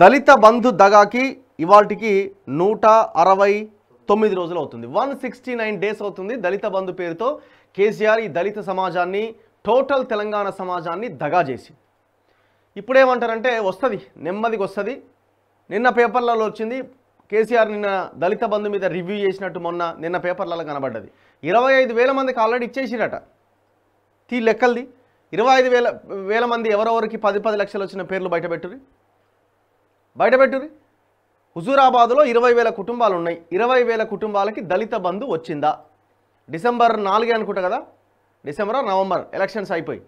దళిత బంధు దగాకి ఇవాటికి నూట అరవై తొమ్మిది రోజులు అవుతుంది వన్ సిక్స్టీ నైన్ డేస్ అవుతుంది దళిత బంధు పేరుతో కేసీఆర్ ఈ దళిత సమాజాన్ని టోటల్ తెలంగాణ సమాజాన్ని దగా చేసి ఇప్పుడేమంటారంటే వస్తుంది నెమ్మదికి వస్తుంది నిన్న పేపర్లలో వచ్చింది కేసీఆర్ నిన్న దళిత బంధు మీద రివ్యూ చేసినట్టు మొన్న నిన్న పేపర్లలో కనబడ్డది ఇరవై ఐదు వేల మందికి ఆల్రెడీ ఇచ్చేసిరట తీ లెక్కల్ది ఇరవై ఐదు వేల వేల మంది ఎవరెవరికి పది పది లక్షలు వచ్చిన పేర్లు బయటపెట్టుర్రి బయటపెట్టుది హుజూరాబాదులో ఇరవై వేల కుటుంబాలు ఉన్నాయి ఇరవై వేల కుటుంబాలకి దళిత బంధు వచ్చిందా డిసెంబర్ నాలుగే అనుకుంటా కదా డిసెంబర్ నవంబర్ ఎలక్షన్స్ అయిపోయి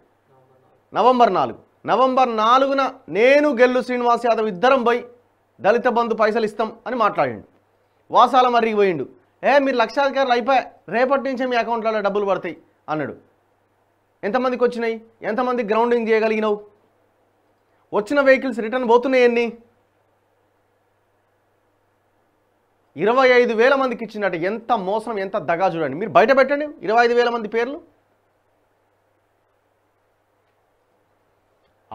నవంబర్ నాలుగు నవంబర్ నాలుగున నేను గెల్లు శ్రీనివాస్ యాదవ్ ఇద్దరం పోయి దళిత బంధు పైసలు ఇస్తాం అని మాట్లాడిండు వాసాల మర్రికి పోయిండు ఏ మీరు లక్షాధికారులు అయిపోయా రేపటి నుంచే మీ అకౌంట్లలో డబ్బులు పడతాయి అన్నాడు ఎంతమందికి వచ్చినాయి ఎంతమంది గ్రౌండింగ్ చేయగలిగినావు వచ్చిన వెహికల్స్ రిటర్న్ పోతున్నాయి ఎన్ని ఇరవై ఐదు వేల మందికి ఇచ్చినట్టు ఎంత మోసం ఎంత దగా చూడండి మీరు బయట పెట్టండి ఇరవై ఐదు వేల మంది పేర్లు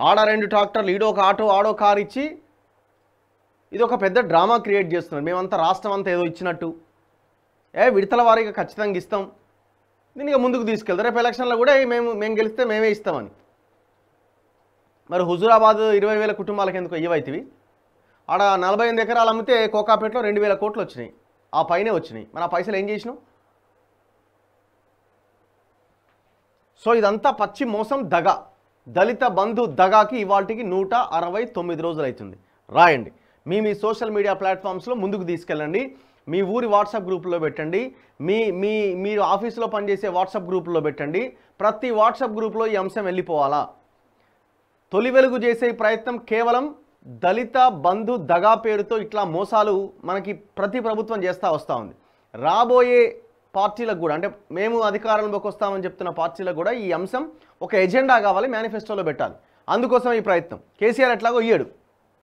ఆడ రెండు ట్రాక్టర్లు ఈడో ఒక ఆటో ఆడో కారు ఇచ్చి ఇది ఒక పెద్ద డ్రామా క్రియేట్ చేస్తున్నారు మేమంతా రాష్ట్రం అంతా ఏదో ఇచ్చినట్టు ఏ విడతల వారీగా ఖచ్చితంగా ఇస్తాం దీనికి ముందుకు తీసుకెళ్తారు రేపు ఎలక్షన్లో కూడా మేము మేము గెలిస్తే మేమే ఇస్తామని మరి హుజూరాబాద్ ఇరవై వేల కుటుంబాలకు ఎందుకు ఇవ్వైతివి ఆడ నలభై ఎనిమిది ఎకరాలు అమ్మితే కోకాపేటలో రెండు వేల కోట్లు వచ్చినాయి ఆ పైనే వచ్చినాయి మన పైసలు ఏం చేసినాం సో ఇదంతా పచ్చి మోసం దగ దళిత బంధు దగాకి ఇవాటికి నూట అరవై తొమ్మిది రోజులు అవుతుంది రాయండి మీ మీ సోషల్ మీడియా ప్లాట్ఫామ్స్లో ముందుకు తీసుకెళ్ళండి మీ ఊరి వాట్సాప్ గ్రూప్లో పెట్టండి మీ మీ మీరు ఆఫీసులో పనిచేసే వాట్సాప్ గ్రూప్లో పెట్టండి ప్రతి వాట్సాప్ గ్రూప్లో ఈ అంశం వెళ్ళిపోవాలా తొలి వెలుగు చేసే ప్రయత్నం కేవలం దళిత బంధు దగా పేరుతో ఇట్లా మోసాలు మనకి ప్రతి ప్రభుత్వం చేస్తూ వస్తూ ఉంది రాబోయే పార్టీలకు కూడా అంటే మేము అధికారంలోకి వస్తామని చెప్తున్న పార్టీలకు కూడా ఈ అంశం ఒక ఎజెండా కావాలి మేనిఫెస్టోలో పెట్టాలి అందుకోసం ఈ ప్రయత్నం కేసీఆర్ ఎట్లాగో